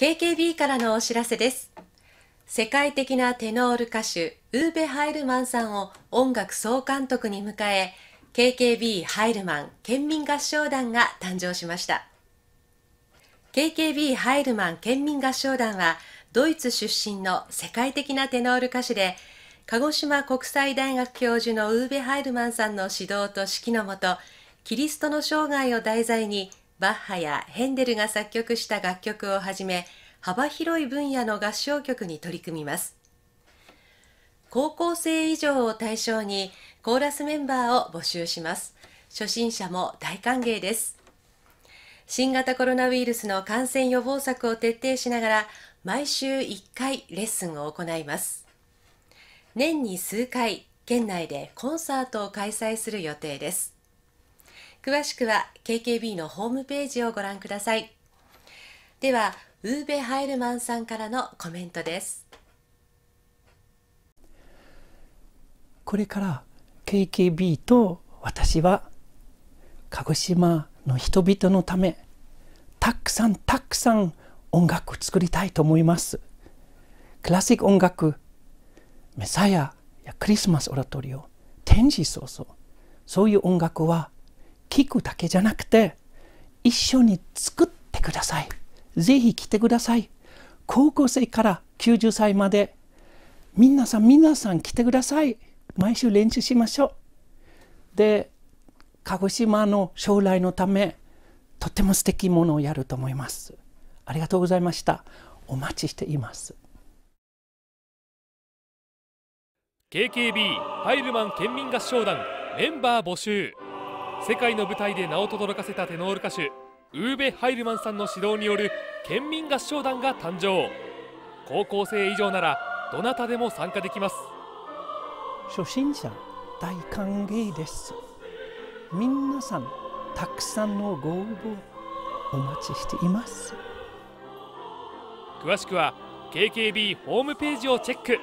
KKB からのお知らせです世界的なテノール歌手ウーベ・ハイルマンさんを音楽総監督に迎え KKB ハイルマン県民合唱団が誕生しました KKB ハイルマン県民合唱団はドイツ出身の世界的なテノール歌手で鹿児島国際大学教授のウーベ・ハイルマンさんの指導と指揮のもとキリストの生涯を題材にバッハやヘンデルが作曲した楽曲をはじめ幅広い分野の合唱曲に取り組みます高校生以上を対象にコーラスメンバーを募集します初心者も大歓迎です新型コロナウイルスの感染予防策を徹底しながら毎週1回レッスンを行います年に数回県内でコンサートを開催する予定です詳しくは KKB のホームページをご覧くださいではウーベ・ハイルマンさんからのコメントですこれから KKB と私は鹿児島の人々のためたくさんたくさん音楽を作りたいと思いますクラシック音楽メサヤやクリスマスオラトリオ天使創造そういう音楽は聞くだけじゃなくて一緒に作ってくださいぜひ来てください高校生から90歳まで皆さん皆さん来てください毎週練習しましょうで鹿児島の将来のためとても素敵ものをやると思いますありがとうございましたお待ちしています KKB ファイルマン県民合唱団メンバー募集世界の舞台で名を轟かせたテノール歌手ウーベ・ハイルマンさんの指導による県民合唱団が誕生高校生以上ならどなたでも参加できます初心者大歓迎です皆さんたくさんのご応募お待ちしています詳しくは KKB ホームページをチェック